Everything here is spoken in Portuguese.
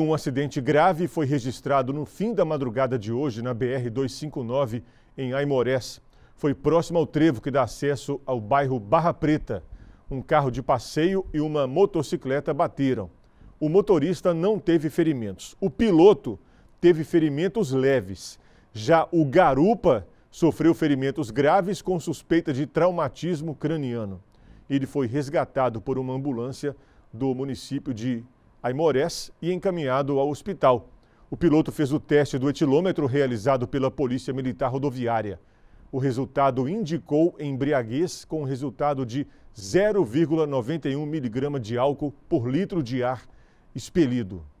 Um acidente grave foi registrado no fim da madrugada de hoje na BR-259, em Aimorés. Foi próximo ao trevo que dá acesso ao bairro Barra Preta. Um carro de passeio e uma motocicleta bateram. O motorista não teve ferimentos. O piloto teve ferimentos leves. Já o garupa sofreu ferimentos graves com suspeita de traumatismo craniano. Ele foi resgatado por uma ambulância do município de Aimorés e encaminhado ao hospital. O piloto fez o teste do etilômetro realizado pela Polícia Militar Rodoviária. O resultado indicou embriaguez com resultado de 0,91 miligrama de álcool por litro de ar expelido.